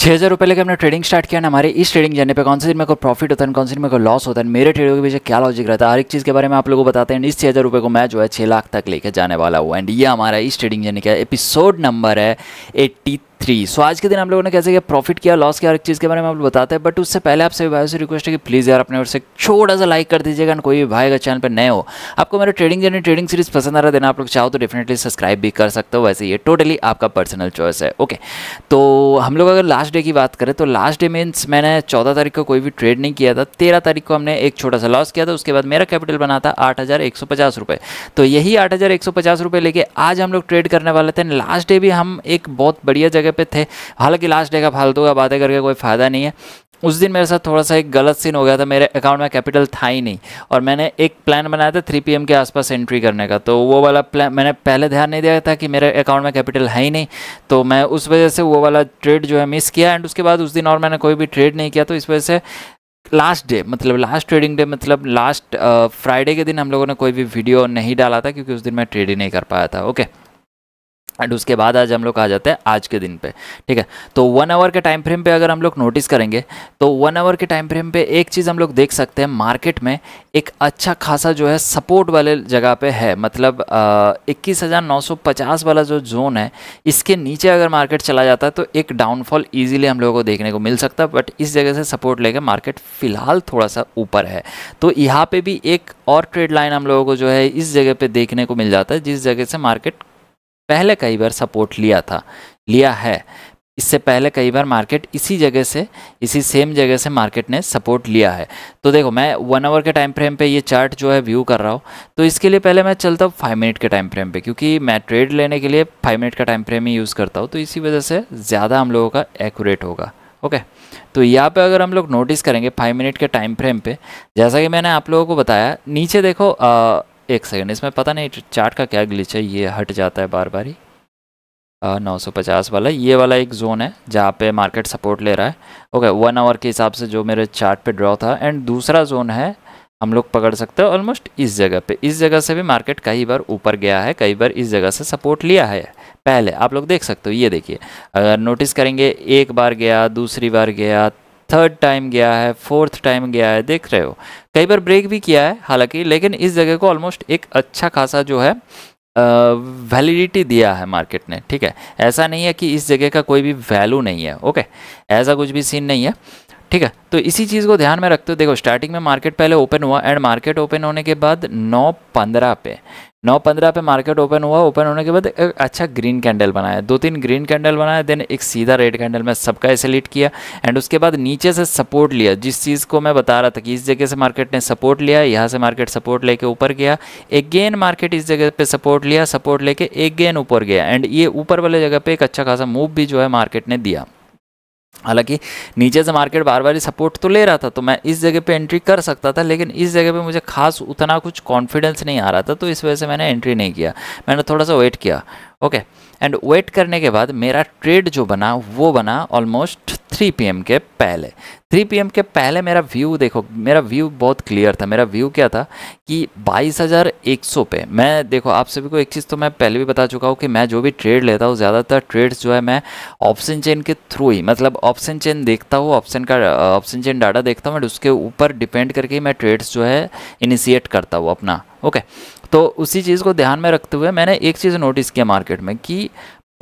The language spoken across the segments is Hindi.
छः हज़ार रुपये लेकर हमने ट्रेडिंग स्टार्ट किया ना हमारे इस ट्रेडिंग जर्नी पे कौन से दिन मेरे को प्रॉफिट होता है कौन से दिन मेरे को लॉस होता है मेरे ट्रेडों के पीछे क्या लॉजिक रहता है हर एक चीज़ के बारे में आप लोगों को बताते हैं इस छः हज़ार रुपये को मैं जो है छः लाख तक लेकर जाने वाला हूँ एंड ये हमारा इस ट्रेडिंग जर्नी का एपिसोड नंबर है एट्टी थ्री सो आज के दिन हम लोगों ने कैसे क्या प्रॉफिट किया लॉस किया हर एक चीज़ के बारे में आप बताते हैं बट उससे पहले आप सभी भाइयों से रिक्वेस्ट है कि प्लीज़ यार अपने ओर से छोटा सा लाइक कर दीजिएगा कोई भी भाई अगर चैनल पर नए हो आपको मेरा ट्रेडिंग जर्नी ट्रेडिंग सीरीज पसंद आ रहा देना आप लोग चाहो तो डेफिनेटली सब्सक्राइब भी कर सकते हो वैसे ये टोटली आपका पर्सनल चॉइस है ओके तो हम लोग अगर लास्ट डे की बात करें तो लास्ट डे मीन्स मैंने चौदह तारीख को कोई भी ट्रेड नहीं किया था तेरह तारीख को हमने एक छोटा सा लॉस किया था उसके बाद मेरा कैपिटल बना था आठ हज़ार एक सौ पचास रुपये तो यही आठ हज़ार एक सौ पचास रुपये लेके आज हम लोग ट्रेड करने वाले थे लास्ट डे भी हम एक बहुत बढ़िया जगह जगह पे थे हालांकि लास्ट डे का फालतू का बातें करके कोई फ़ायदा नहीं है उस दिन मेरे साथ थोड़ा सा एक गलत सीन हो गया था मेरे अकाउंट में कैपिटल था ही नहीं और मैंने एक प्लान बनाया था थ्री पी के आसपास एंट्री करने का तो वो वाला प्लान मैंने पहले ध्यान नहीं दिया था कि मेरे अकाउंट में कैपिटल है ही नहीं तो मैं उस वजह से वो वाला ट्रेड जो है मिस किया एंड उसके बाद उस दिन और मैंने कोई भी ट्रेड नहीं किया तो इस वजह से लास्ट डे मतलब लास्ट ट्रेडिंग डे मतलब लास्ट फ्राइडे के दिन हम लोगों ने कोई भी वीडियो नहीं डाला था क्योंकि उस दिन मैं ट्रेड ही नहीं कर पाया था ओके okay. एंड उसके बाद आज हम लोग आ जाते हैं आज के दिन पे ठीक है तो वन आवर के टाइम फ्रेम पे अगर हम लोग नोटिस करेंगे तो वन आवर के टाइम फ्रेम पे एक चीज़ हम लोग देख सकते हैं मार्केट में एक अच्छा खासा जो है सपोर्ट वाले जगह पे है मतलब इक्कीस हज़ार नौ सौ पचास वाला जो जोन है इसके नीचे अगर मार्केट चला जाता है तो एक डाउनफॉल ईजिली हम लोगों को देखने को मिल सकता है बट इस जगह से सपोर्ट लेकर मार्केट फ़िलहाल थोड़ा सा ऊपर है तो यहाँ पर भी एक और ट्रेड लाइन हम लोगों को जो है इस जगह पर देखने को मिल जाता है जिस जगह से मार्केट पहले कई बार सपोर्ट लिया था लिया है इससे पहले कई बार मार्केट इसी जगह से इसी सेम जगह से मार्केट ने सपोर्ट लिया है तो देखो मैं वन आवर के टाइम फ्रेम पे ये चार्ट जो है व्यू कर रहा हूँ तो इसके लिए पहले मैं चलता हूँ फाइव मिनट के टाइम फ्रेम पे क्योंकि मैं ट्रेड लेने के लिए फाइव मिनट का टाइम फ्रेम ही यूज़ करता हूँ तो इसी वजह से ज़्यादा हम लोगों का एक्यूरेट होगा ओके तो यहाँ पर अगर हम लोग नोटिस करेंगे फाइव मिनट के टाइम फ्रेम पर जैसा कि मैंने आप लोगों को बताया नीचे देखो आ, एक सेकेंड इसमें पता नहीं चार्ट का क्या ग्लिच है ये हट जाता है बार बार ही नौ सौ पचास वाला ये वाला एक जोन है जहाँ पे मार्केट सपोर्ट ले रहा है ओके वन आवर के हिसाब से जो मेरे चार्ट पे ड्रॉ था एंड दूसरा जोन है हम लोग पकड़ सकते हैं ऑलमोस्ट इस जगह पे इस जगह से भी मार्केट कई बार ऊपर गया है कई बार इस जगह से सपोर्ट लिया है पहले आप लोग देख सकते हो ये देखिए अगर नोटिस करेंगे एक बार गया दूसरी बार गया थर्ड टाइम गया है फोर्थ टाइम गया है देख रहे हो कई बार ब्रेक भी किया है हालांकि लेकिन इस जगह को ऑलमोस्ट एक अच्छा खासा जो है वैलिडिटी दिया है मार्केट ने ठीक है ऐसा नहीं है कि इस जगह का कोई भी वैल्यू नहीं है ओके ऐसा कुछ भी सीन नहीं है ठीक है तो इसी चीज़ को ध्यान में रखते हो देखो स्टार्टिंग में मार्केट पहले ओपन हुआ एंड मार्केट ओपन होने के बाद नौ पंद्रह पे नौ पंद्रह पे मार्केट ओपन हुआ ओपन होने के बाद एक अच्छा ग्रीन कैंडल बनाया दो तीन ग्रीन कैंडल बनाया देन एक सीधा रेड कैंडल में सबका एसलेट किया एंड उसके बाद नीचे से सपोर्ट लिया जिस चीज़ को मैं बता रहा था कि इस जगह से मार्केट ने सपोर्ट लिया यहाँ से मार्केट सपोर्ट लेके ऊपर गया गेन मार्केट इस जगह पर सपोर्ट लिया सपोर्ट लेके गेन ऊपर गया एंड ये ऊपर वाले जगह पर एक अच्छा खासा मूव भी जो है मार्केट ने दिया हालांकि नीचे से मार्केट बार बार ही सपोर्ट तो ले रहा था तो मैं इस जगह पे एंट्री कर सकता था लेकिन इस जगह पे मुझे खास उतना कुछ कॉन्फिडेंस नहीं आ रहा था तो इस वजह से मैंने एंट्री नहीं किया मैंने थोड़ा सा वेट किया ओके एंड वेट करने के बाद मेरा ट्रेड जो बना वो बना ऑलमोस्ट 3 पीएम के पहले 3 पीएम के पहले मेरा व्यू देखो मेरा व्यू बहुत क्लियर था मेरा व्यू क्या था कि 22,100 पे मैं देखो आप सभी को एक चीज़ तो मैं पहले भी बता चुका हूँ कि मैं जो भी ट्रेड लेता हूँ ज़्यादातर ट्रेड्स जो है मैं ऑप्शन चेन के थ्रू ही मतलब ऑप्शन चेन देखता हूँ ऑप्शन का ऑप्शन चेन डाटा देखता हूँ एंड उसके ऊपर डिपेंड करके मैं ट्रेड्स जो है इनिशिएट करता हूँ अपना ओके okay. तो उसी चीज़ को ध्यान में रखते हुए मैंने एक चीज़ नोटिस किया मार्केट में कि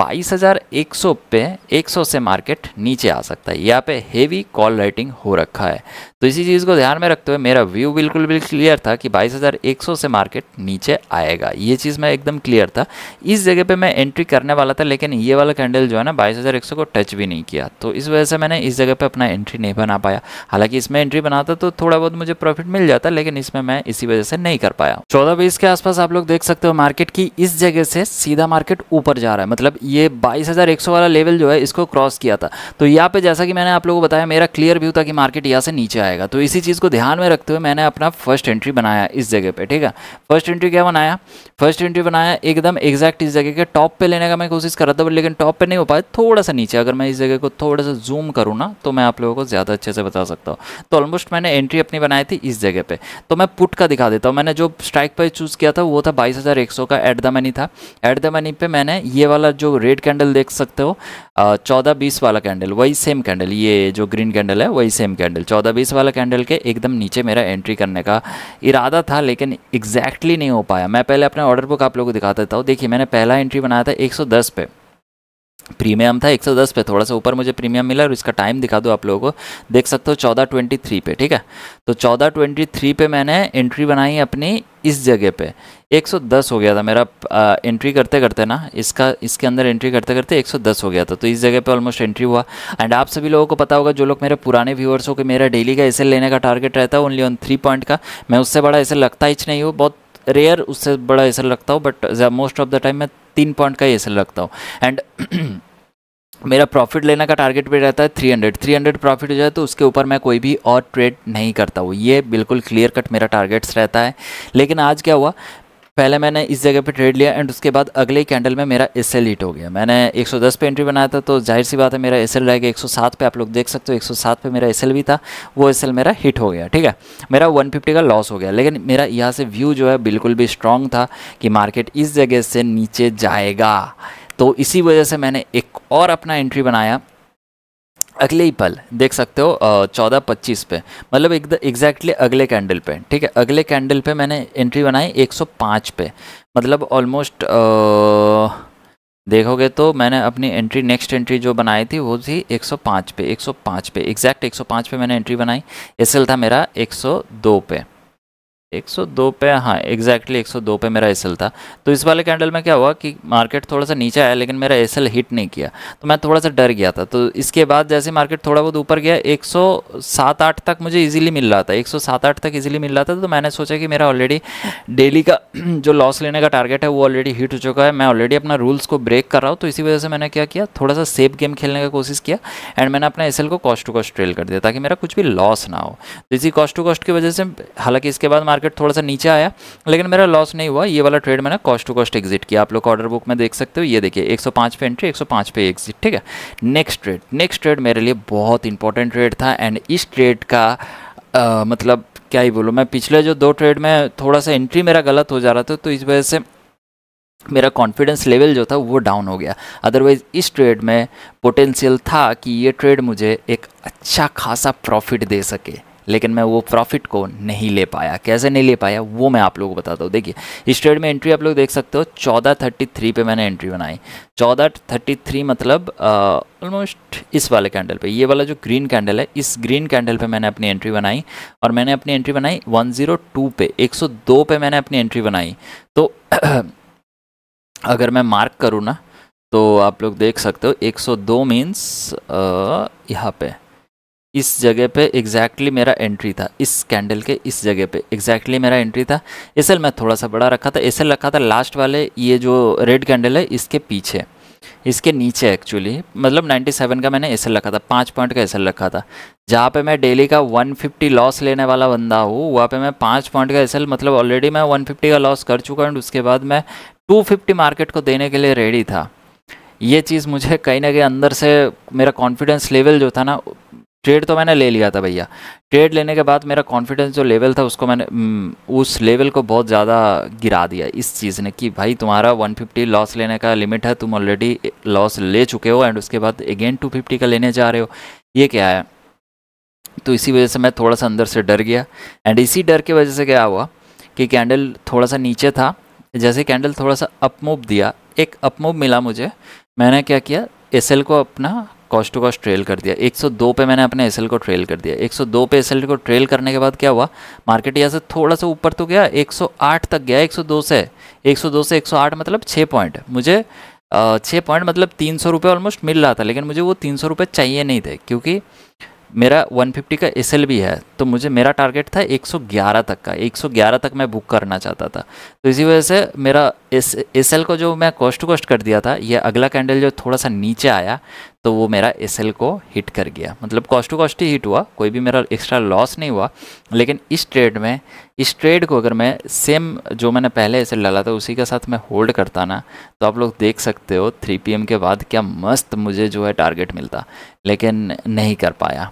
बाईस हज़ार एक सौ पे एक सौ से मार्केट नीचे आ सकता है यहाँ पे हेवी कॉल राइटिंग हो रखा है तो इसी चीज़ को ध्यान में रखते हुए मेरा व्यू बिल्कुल भी क्लियर था कि बाईस हज़ार एक सौ से मार्केट नीचे आएगा ये चीज़ मैं एकदम क्लियर था इस जगह पे मैं एंट्री करने वाला था लेकिन ये वाला कैंडल जो है ना बाईस हज़ार एक सौ को टच भी नहीं किया तो इस वजह से मैंने इस जगह पर अपना एंट्री नहीं बना पाया हालांकि इसमें एंट्री बनाता तो थोड़ा बहुत मुझे प्रॉफिट मिल जाता लेकिन इसमें मैं इसी वजह से नहीं कर पाया चौदह बीस के आसपास आप लोग देख सकते हो मार्केट की इस जगह से सीधा मार्केट ऊपर जा रहा है मतलब ये 22,100 वाला लेवल जो है इसको क्रॉस किया था तो यहाँ पे जैसा कि मैंने आप लोगों को बताया मेरा क्लियर व्यू था कि मार्केट यहाँ से नीचे आएगा तो इसी चीज़ को ध्यान में रखते हुए मैंने अपना फर्स्ट एंट्री बनाया इस जगह पर ठीक है फर्स्ट एंट्री क्या बनाया फर्स्ट एंट्री बनाया एकदम एग्जैक्ट इस जगह के टॉप पर लेने का मैं कोशिश कर रहा था लेकिन टॉप पर नहीं हो पाया थोड़ा सा नीचे अगर मैं इस जगह को थोड़ा सा जूम करूँ ना तो मैं आप लोगों को ज़्यादा अच्छे से बता सकता हूँ तो ऑलमोस्ट मैंने एंट्री अपनी बनाई थी इस जगह पर तो मैं पुट का दिखा देता हूँ मैंने जो स्ट्राइक पर चूज़ किया था वो था बाईस का एट द मनी था एट द मनी पे मैंने ये वाला जो रेड कैंडल देख सकते हो चौदह बीस वाला कैंडल वही सेम कैंडल ये जो ग्रीन कैंडल है वही सेम कैंडल चौदह बीस वाला कैंडल के एकदम नीचे मेरा एंट्री करने का इरादा था लेकिन एग्जैक्टली नहीं हो पाया मैं पहले अपना ऑर्डर बुक आप लोगों को दिखा देता हूँ देखिए मैंने पहला एंट्री बनाया था एक पे प्रीमियम था 110 पे थोड़ा सा ऊपर मुझे प्रीमियम मिला और इसका टाइम दिखा दो आप लोगों को देख सकते हो 1423 पे ठीक है तो 1423 पे मैंने एंट्री बनाई अपनी इस जगह पे 110 हो गया था मेरा आ, एंट्री करते करते ना इसका इसके अंदर एंट्री करते करते 110 हो गया था तो इस जगह पे ऑलमोस्ट एंट्री हुआ एंड आप सभी लोगों को पता होगा जो लोग मेरे पुराने व्यूअर्स हो कि मेरा डेली का एस लेने का टारगेट रहता है ओनली ऑन थ्री पॉइंट का मैं उससे बड़ा ऐसे लगता ही नहीं हूँ बहुत रेयर उससे बड़ा ऐसा लगता हूँ but most of the time मैं तीन पॉइंट का सेल रखता हूँ एंड मेरा प्रॉफिट लेने का टारगेट भी रहता है 300 300 प्रॉफिट हो जाए तो उसके ऊपर मैं कोई भी और ट्रेड नहीं करता हूँ ये बिल्कुल क्लियर कट मेरा टारगेट्स रहता है लेकिन आज क्या हुआ पहले मैंने इस जगह पे ट्रेड लिया एंड उसके बाद अगले कैंडल में मेरा एस एल हिट हो गया मैंने 110 पे एंट्री बनाया था तो जाहिर सी बात है मेरा एस एल रहेगा एक पे आप लोग देख सकते हो 107 पे मेरा एस एल भी था वो एस एल मेरा हिट हो गया ठीक है मेरा 150 का लॉस हो गया लेकिन मेरा यहाँ से व्यू जो है बिल्कुल भी स्ट्रांग था कि मार्केट इस जगह से नीचे जाएगा तो इसी वजह से मैंने एक और अपना एंट्री बनाया अगले ही पल देख सकते हो चौदह पच्चीस पे मतलब एकदम एग्जैक्टली अगले कैंडल पे ठीक है अगले कैंडल पे मैंने एंट्री बनाई 105 पे मतलब ऑलमोस्ट देखोगे तो मैंने अपनी एंट्री नेक्स्ट एंट्री जो बनाई थी वो थी 105 पे 105 पे एग्जैक्ट 105 पे मैंने एंट्री बनाई एस था मेरा 102 पे 102 पे हाँ एग्जैक्टली exactly 102 पे मेरा एसएल था तो इस वाले कैंडल में क्या हुआ कि मार्केट थोड़ा सा नीचे आया लेकिन मेरा एसएल हिट नहीं किया तो मैं थोड़ा सा डर गया था तो इसके बाद जैसे मार्केट थोड़ा बहुत ऊपर गया 107-8 तक मुझे इजीली मिल रहा था 107-8 तक इजीली मिल रहा था तो मैंने सोचा कि मेरा ऑलरेडी डेली का जो लॉस लेने का टारगेट है वो ऑलरेडी हिट हो चुका है मैं ऑलरेडी अपना रूल्स को ब्रेक कर रहा हूँ तो इसी वजह से मैंने क्या किया थोड़ा सा सेफ गेम खेलने का कोशिश किया एंड मैंने अपना एस को कॉस्ट टू कॉस्ट ट्रेल कर दिया ताकि मेरा कुछ भी लॉस ना हो तो इसी कॉस्ट टू कॉस्ट की वजह से हालांकि इसके बाद मार्केट थोड़ा सा नीचे आया लेकिन मेरा लॉस नहीं हुआ ये वाला ट्रेड मैंने कॉस्ट टू कॉस्ट एग्जिट किया आप लोग ऑर्डर बुक में देख सकते हो ये देखिए 105 पे एंट्री 105 पे एग्जिट ठीक है नेक्स्ट ट्रेड नेक्स्ट ट्रेड मेरे लिए बहुत इंपॉर्टेंट ट्रेड था एंड इस ट्रेड का आ, मतलब क्या ही बोलूँ मैं पिछले जो दो ट्रेड में थोड़ा सा एंट्री मेरा गलत हो जा रहा था तो इस वजह से मेरा कॉन्फिडेंस लेवल जो था वो डाउन हो गया अदरवाइज़ इस ट्रेड में पोटेंशियल था कि ये ट्रेड मुझे एक अच्छा खासा प्रॉफिट दे सके लेकिन मैं वो प्रॉफिट को नहीं ले पाया कैसे नहीं ले पाया वो मैं आप लोगों को बताता हूँ देखिए इस ट्रेड में एंट्री आप लोग देख सकते हो चौदह थर्टी थ्री पर मैंने एंट्री बनाई चौदह थर्टी थ्री मतलब ऑलमोस्ट इस वाले कैंडल पे ये वाला जो ग्रीन कैंडल है इस ग्रीन कैंडल पे मैंने अपनी एंट्री बनाई और मैंने अपनी एंट्री बनाई वन जीरो एक पे दो पे मैंने अपनी एंट्री बनाई तो अगर मैं मार्क करूँ ना तो आप लोग देख सकते हो एक सौ दो मीन्स यहाँ पे इस जगह पे एग्जैक्टली मेरा एंट्री था इस कैंडल के इस जगह पे एग्जैक्टली मेरा एंट्री था एस मैं थोड़ा सा बड़ा रखा था एस रखा था लास्ट वाले ये जो रेड कैंडल है इसके पीछे इसके नीचे एक्चुअली मतलब 97 का मैंने एस रखा था पाँच पॉइंट का एस रखा था जहाँ पे मैं डेली का 150 लॉस लेने वाला बंदा हूँ वहाँ पे मैं पाँच पॉइंट का एस मतलब ऑलरेडी मैं 150 का लॉस कर चुका एंड उसके बाद मैं 250 मार्केट को देने के लिए रेडी था ये चीज़ मुझे कहीं ना कहीं अंदर से मेरा कॉन्फिडेंस लेवल जो था ना ट्रेड तो मैंने ले लिया था भैया ट्रेड लेने के बाद मेरा कॉन्फिडेंस जो लेवल था उसको मैंने उस लेवल को बहुत ज़्यादा गिरा दिया इस चीज़ ने कि भाई तुम्हारा 150 लॉस लेने का लिमिट है तुम ऑलरेडी लॉस ले चुके हो एंड उसके बाद अगेन 250 का लेने जा रहे हो ये क्या है तो इसी वजह से मैं थोड़ा सा अंदर से डर गया एंड इसी डर की वजह से क्या हुआ कि कैंडल थोड़ा सा नीचे था जैसे कैंडल थोड़ा सा अपमूव दिया एक अपमूव मिला मुझे मैंने क्या किया एस को अपना कॉस्ट टू कॉस्ट ट्रेल कर दिया 102 पे मैंने अपने एस को ट्रेल कर दिया 102 पे एस को ट्रेल करने के बाद क्या हुआ मार्केट यहाँ से थोड़ा सा ऊपर तो गया 108 तक गया 102 से 102 से 108 मतलब छः पॉइंट मुझे छः पॉइंट मतलब तीन सौ रुपये ऑलमोस्ट मिल रहा था लेकिन मुझे वो तीन सौ रुपये चाहिए नहीं थे क्योंकि मेरा 150 का एस भी है तो मुझे मेरा टारगेट था 111 तक का 111 तक मैं बुक करना चाहता था तो इसी वजह से मेरा एस को जो मैं कॉस्ट टू कॉस्ट कर दिया था ये अगला कैंडल जो थोड़ा सा नीचे आया तो वो मेरा एस को हिट कर गया मतलब कॉस्ट टू कॉस्ट ही हिट हुआ कोई भी मेरा एक्स्ट्रा लॉस नहीं हुआ लेकिन इस ट्रेड में इस ट्रेड को अगर मैं सेम जो मैंने पहले एस डाला था उसी के साथ मैं होल्ड करता ना तो आप लोग देख सकते हो थ्री पी के बाद क्या मस्त मुझे जो है टारगेट मिलता लेकिन नहीं कर पाया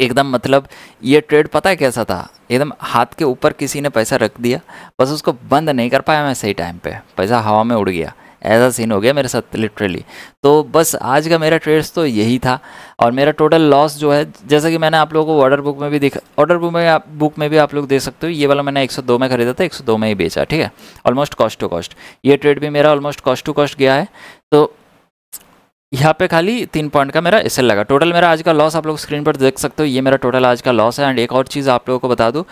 एकदम मतलब ये ट्रेड पता है कैसा था एकदम हाथ के ऊपर किसी ने पैसा रख दिया बस उसको बंद नहीं कर पाया मैं सही टाइम पे पैसा हवा में उड़ गया ऐसा सीन हो गया मेरे साथ लिटरली तो बस आज का मेरा ट्रेड्स तो यही था और मेरा टोटल लॉस जो है जैसा कि मैंने आप लोगों को ऑर्डर बुक में भी दिखा ऑर्डर बुक में आप बुक में भी आप लोग देख सकते हो ये वाला मैंने 102 में खरीदा था 102 में ही बेचा ठीक है ऑलमोस्ट कॉस्ट टू कॉस्ट ये ट्रेड भी मेरा ऑलमोस्ट कॉस्ट टू कॉस्ट गया है तो यहाँ पे खाली तीन पॉइंट का मेरा एस लगा टोटल मेरा आज का लॉस आप लोग स्क्रीन पर देख सकते हो ये मेरा टोटल आज का लॉस है एंड एक और चीज़ आप लोगों को बता दूँ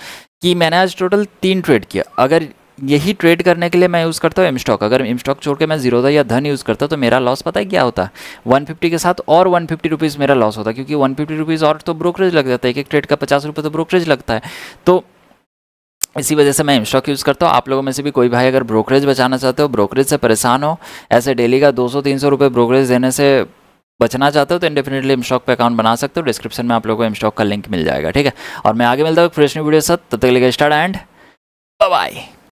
कि मैंने आज टोटल तीन ट्रेड किया अगर यही ट्रेड करने के लिए मैं यूज़ करता हूँ एम स्टॉक अगर एम स्टॉक छोड़ के मैं जीरो या धन यूज़ करता तो मेरा लॉस पता है क्या होता वन फिफ्टी के साथ और वन फिफ्टी रुपीज़ मेरा लॉस होता क्योंकि वन फिफ्टी रुपीज़ और तो ब्रोकरेज लग जाता है एक एक ट्रेड का पचास रुपये तो ब्रोकरेज लगता है तो इसी वजह से मैं एम स्टॉक यूज़ करता हूँ आप लोगों में से भी कोई भाई अगर ब्रोकरेज बचाना चाहते हो ब्रोकरेज से परेशान हो ऐसे डेली का दो सौ तीन सौ रुपये ब्रोकरेज देने से बचना चाहते हो तो इंडेफिनेटली स्टॉक पर अकाउंट बना सकते हो डिस्क्रिप्शन में आप लोगों को एम स्टॉक का लिंक मिल जाएगा ठीक है और मैं आगे मिलता हूँ फ्रेश न्यू वीडियो साथ तब तक लेकर स्टार्ट एंड बाय